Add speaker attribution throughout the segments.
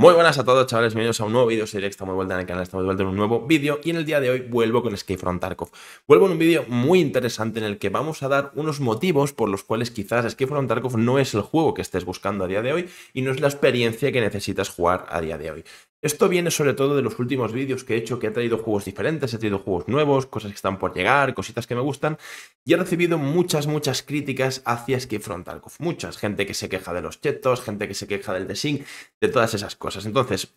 Speaker 1: Muy buenas a todos chavales, bienvenidos a un nuevo vídeo, soy Alex, estamos de vuelta en el canal, estamos de vuelta en un nuevo vídeo y en el día de hoy vuelvo con Escape from Tarkov. Vuelvo en un vídeo muy interesante en el que vamos a dar unos motivos por los cuales quizás Escape from no es el juego que estés buscando a día de hoy y no es la experiencia que necesitas jugar a día de hoy. Esto viene sobre todo de los últimos vídeos que he hecho, que he traído juegos diferentes, he traído juegos nuevos, cosas que están por llegar, cositas que me gustan, y he recibido muchas, muchas críticas hacia Ski Frontal, Muchas, gente que se queja de los chetos, gente que se queja del desync, de todas esas cosas. Entonces,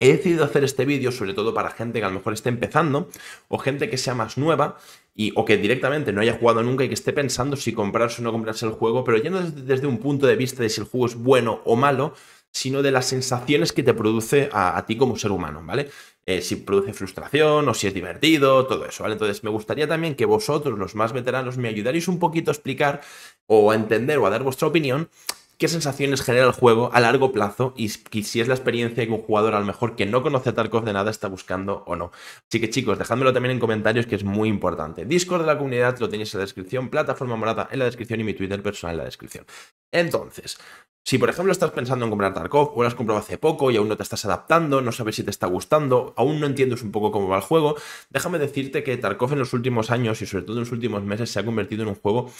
Speaker 1: he decidido hacer este vídeo sobre todo para gente que a lo mejor esté empezando, o gente que sea más nueva, y, o que directamente no haya jugado nunca y que esté pensando si comprarse o no comprarse el juego, pero ya desde un punto de vista de si el juego es bueno o malo, sino de las sensaciones que te produce a, ti como ser humano, ¿vale? Eh, si produce frustración o si es divertido, todo eso, ¿vale? Entonces me gustaría también que vosotros, los más veteranos, me ayudaréis un poquito a explicar o a entender o a dar vuestra opinión qué sensaciones genera el juego a largo plazo y, si es la experiencia que un jugador a lo mejor que no conoce a Tarkov de nada está buscando o no. Así que chicos, dejádmelo también en comentarios que es muy importante. Discord de la comunidad lo tenéis en la descripción, plataforma morada en la descripción y mi Twitter personal en la descripción. Entonces, si, por ejemplo, estás pensando en comprar Tarkov o lo has comprado hace poco y aún no te estás adaptando, no sabes si te está gustando, aún no entiendes un poco cómo va el juego, déjame decirte que Tarkov en los últimos años y sobre todo en los últimos meses se ha convertido en un juego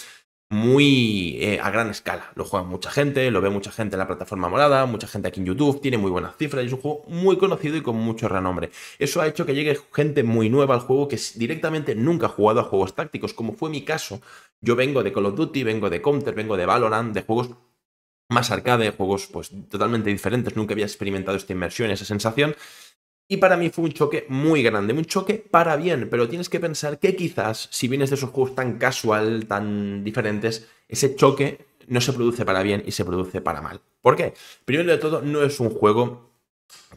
Speaker 1: muy eh, a gran escala. Lo juega mucha gente, lo ve mucha gente en la plataforma morada, mucha gente aquí en YouTube, tiene muy buenas cifras y es un juego muy conocido y con mucho renombre. Eso ha hecho que llegue gente muy nueva al juego que directamente nunca ha jugado a juegos tácticos, como fue mi caso. Yo vengo de Call of Duty, vengo de Counter, vengo de Valorant, de juegos más arcade, juegos pues totalmente diferentes, nunca había experimentado esta inmersión, esa sensación. Y para mí fue un choque muy grande, un choque para bien, pero tienes que pensar que quizás, si vienes de esos juegos tan casual, tan diferentes, ese choque no se produce para bien y se produce para mal. ¿Por qué? Primero de todo, no es un juego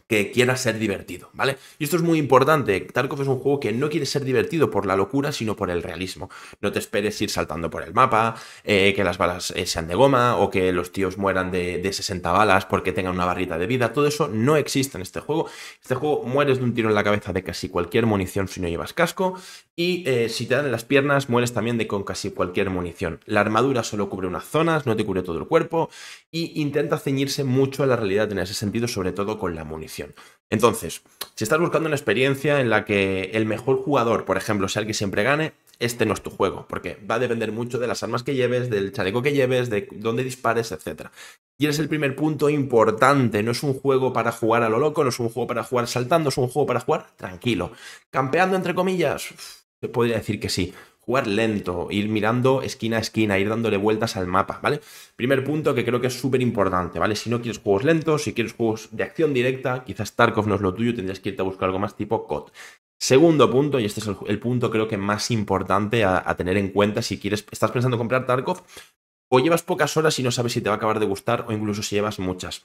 Speaker 1: que quiera ser divertido, ¿vale? Y esto es muy importante. Tarkov es un juego que no quiere ser divertido por la locura, sino por el realismo. No te esperes ir saltando por el mapa, eh, que las balas eh, sean de goma o que los tíos mueran de, 60 balas porque tengan una barrita de vida. Todo eso no existe en este juego. Este juego mueres de un tiro en la cabeza de casi cualquier munición si no llevas casco y eh, si te dan en las piernas mueres también de con casi cualquier munición. La armadura solo cubre unas zonas, no te cubre todo el cuerpo y intenta ceñirse mucho a la realidad en ese sentido, sobre todo con la munición. Entonces, si estás buscando una experiencia en la que el mejor jugador, por ejemplo, sea el que siempre gane, este no es tu juego, porque va a depender mucho de las armas que lleves, del chaleco que lleves, de dónde dispares, etc. Y es el primer punto importante, no es un juego para jugar a lo loco, no es un juego para jugar saltando, es un juego para jugar tranquilo. Campeando, entre comillas, podría decir que sí, jugar lento, ir mirando esquina a esquina, ir dándole vueltas al mapa, ¿vale? Primer punto que creo que es súper importante, ¿vale? Si no quieres juegos lentos, si quieres juegos de acción directa, quizás Tarkov no es lo tuyo, tendrías que irte a buscar algo más tipo COD. Segundo punto, y este es el, punto creo que más importante a, a, tener en cuenta si quieres, estás pensando en comprar Tarkov, o llevas pocas horas y no sabes si te va a acabar de gustar, o incluso si llevas muchas.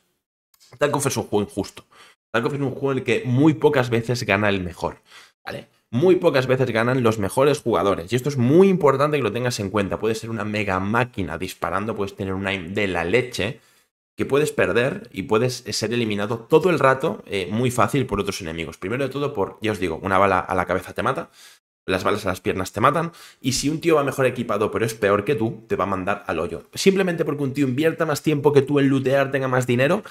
Speaker 1: Tarkov es un juego injusto. Tarkov es un juego en el que muy pocas veces gana el mejor, ¿vale? muy pocas veces ganan los mejores jugadores. Y esto es muy importante que lo tengas en cuenta. Puede ser una mega máquina disparando, puedes tener un aim de la leche que puedes perder y puedes eh, ser eliminado todo el rato eh, muy fácil por otros enemigos. Primero de todo por, ya os digo, una bala a la cabeza te mata, las balas a las piernas te matan, y si un tío va mejor equipado pero es peor que tú, te va a mandar al hoyo. Simplemente porque un tío invierta más tiempo que tú en lootear, tenga más dinero,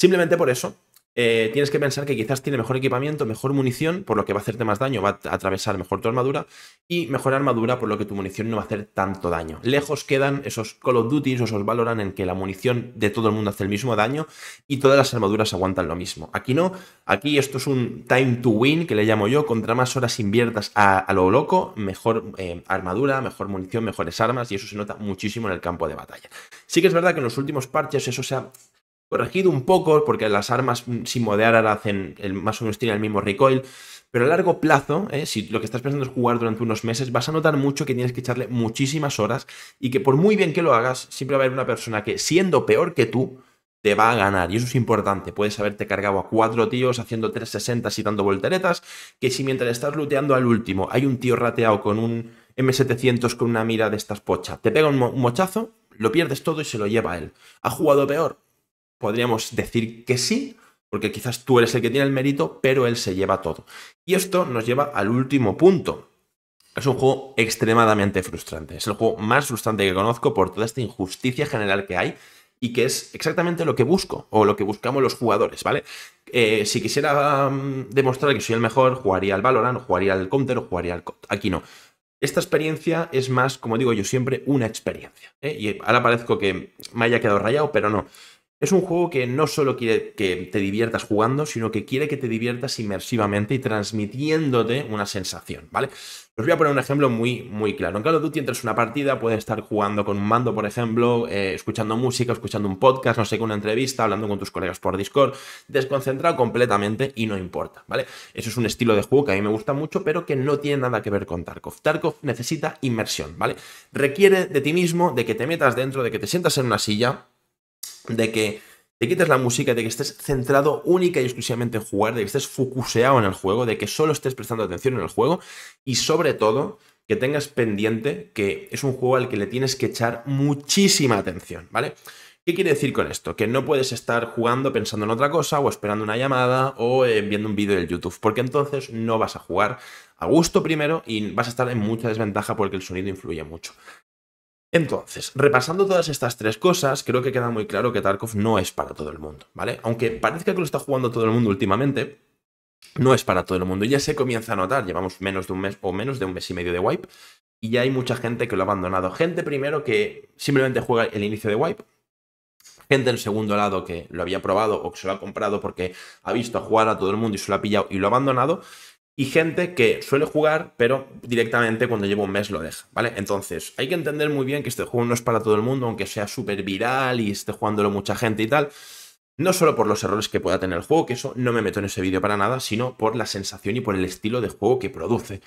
Speaker 1: simplemente por eso eh, tienes que pensar que quizás tiene mejor equipamiento, mejor munición, por lo que va a hacerte más daño, va a atravesar mejor tu armadura, y mejor armadura, por lo que tu munición no va a hacer tanto daño. Lejos quedan esos Call of Duty, esos Valorant en que la munición de todo el mundo hace el mismo daño y todas las armaduras aguantan lo mismo. Aquí no, aquí esto es un time to win, que le llamo yo, contra más horas inviertas a, lo loco, mejor eh, armadura, mejor munición, mejores armas, y eso se nota muchísimo en el campo de batalla. Sí que es verdad que en los últimos parches eso se ha corregido un poco, porque las armas mm, sin ahora hacen el, más o menos el mismo recoil. Pero a largo plazo, eh, si lo que estás pensando es jugar durante unos meses, vas a notar mucho que tienes que echarle muchísimas horas y que por muy bien que lo hagas, siempre va a haber una persona que, siendo peor que tú, te va a ganar. Y eso es importante. Puedes haberte cargado a cuatro tíos haciendo 360 y dando volteretas, que si mientras estás looteando al último hay un tío rateado con un M700 con una mira de estas pochas te pega un, mochazo, lo pierdes todo y se lo lleva a él. ¿Ha jugado peor? podríamos decir que sí, porque quizás tú eres el que tiene el mérito, pero él se lleva todo. Y esto nos lleva al último punto. Es un juego extremadamente frustrante. Es el juego más frustrante que conozco por toda esta injusticia general que hay y que es exactamente lo que busco o lo que buscamos los jugadores, ¿vale? Eh, si quisiera mm, demostrar que soy el mejor, jugaría al Valorant, jugaría al Counter o jugaría al... Aquí no. Esta experiencia es más, como digo yo siempre, una experiencia. ¿eh? Y ahora parezco que me haya quedado rayado, pero no. Es un juego que no solo quiere que te diviertas jugando, sino que quiere que te diviertas inmersivamente y transmitiéndote una sensación, ¿vale? Os voy a poner un ejemplo muy, muy claro. En Call tú entras a una partida, puedes estar jugando con un mando, por ejemplo, eh, escuchando música, escuchando un podcast, no sé, con una entrevista, hablando con tus colegas por Discord, desconcentrado completamente y no importa, ¿vale? Eso es un estilo de juego que a mí me gusta mucho, pero que no tiene nada que ver con Tarkov. Tarkov necesita inmersión, ¿vale? Requiere de ti mismo, de que te metas dentro, de que te sientas en una silla de que te quites la música, de que estés centrado única y exclusivamente en jugar, de que estés focuseado en el juego, de que solo estés prestando atención en el juego y sobre todo que tengas pendiente que es un juego al que le tienes que echar muchísima atención, ¿vale? ¿Qué quiere decir con esto? Que no puedes estar jugando pensando en otra cosa o esperando una llamada o eh, viendo un vídeo del YouTube, porque entonces no vas a jugar a gusto primero y vas a estar en mucha desventaja porque el sonido influye mucho. Entonces, repasando todas estas tres cosas, creo que queda muy claro que Tarkov no es para todo el mundo, ¿vale? Aunque parezca que lo está jugando todo el mundo últimamente, no es para todo el mundo. Ya se comienza a notar, llevamos menos de un mes o menos de un mes y medio de wipe, y ya hay mucha gente que lo ha abandonado. Gente primero que simplemente juega el inicio de wipe, gente en segundo lado que lo había probado o que se lo ha comprado porque ha visto jugar a todo el mundo y se lo ha pillado y lo ha abandonado y gente que suele jugar, pero directamente cuando llevo un mes lo deja, ¿vale? Entonces, hay que entender muy bien que este juego no es para todo el mundo, aunque sea súper viral y esté jugándolo mucha gente y tal. No solo por los errores que pueda tener el juego, que eso no me meto en ese vídeo para nada, sino por la sensación y por el estilo de juego que produce.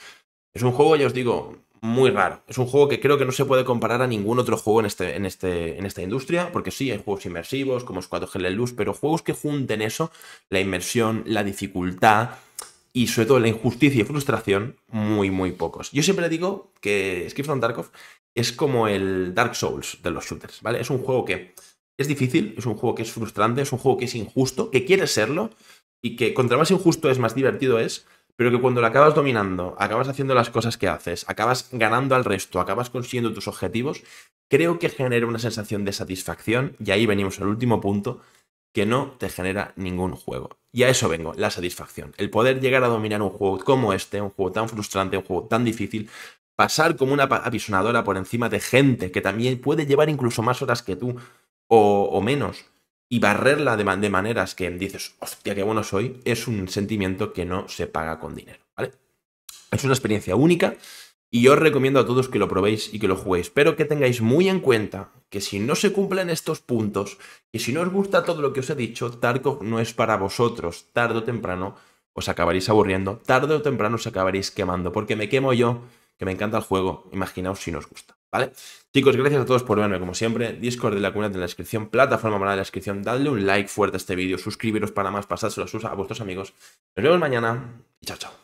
Speaker 1: Es un juego, ya os digo, muy raro. Es un juego que creo que no se puede comparar a ningún otro juego en, este, en, este, en esta industria, porque sí, hay juegos inmersivos como Squad of Hell Luz, pero juegos que junten eso, la inmersión, la dificultad, y sobre todo la injusticia y frustración, muy, muy pocos. Yo siempre digo que on Dark Tarkov es como el Dark Souls de los shooters, ¿vale? Es un juego que es difícil, es un juego que es frustrante, es un juego que es injusto, que quiere serlo y que contra más injusto es, más divertido es, pero que cuando lo acabas dominando, acabas haciendo las cosas que haces, acabas ganando al resto, acabas consiguiendo tus objetivos, creo que genera una sensación de satisfacción y ahí venimos al último punto que no te genera ningún juego. Y a eso vengo, la satisfacción. El poder llegar a dominar un juego como este, un juego tan frustrante, un juego tan difícil, pasar como una apisonadora por encima de gente que también puede llevar incluso más horas que tú o, menos y barrerla de, maneras que dices, hostia, qué bueno soy, es un sentimiento que no se paga con dinero, Es una experiencia única y yo os recomiendo a todos que lo probéis y que lo juguéis, pero que tengáis muy en cuenta que si no se cumplen estos puntos, y si no os gusta todo lo que os he dicho, Tarkov no es para vosotros. Tarde o temprano os acabaréis aburriendo, tarde o temprano os acabaréis quemando, porque me quemo yo, que me encanta el juego. Imaginaos si nos gusta, ¿vale? Chicos, gracias a todos por verme, como siempre. Discord de la cuna en la descripción, plataforma para la descripción. Dadle un like fuerte a este vídeo, suscribiros para más, pasárselo a, a vuestros amigos. Nos vemos mañana y chao, chao.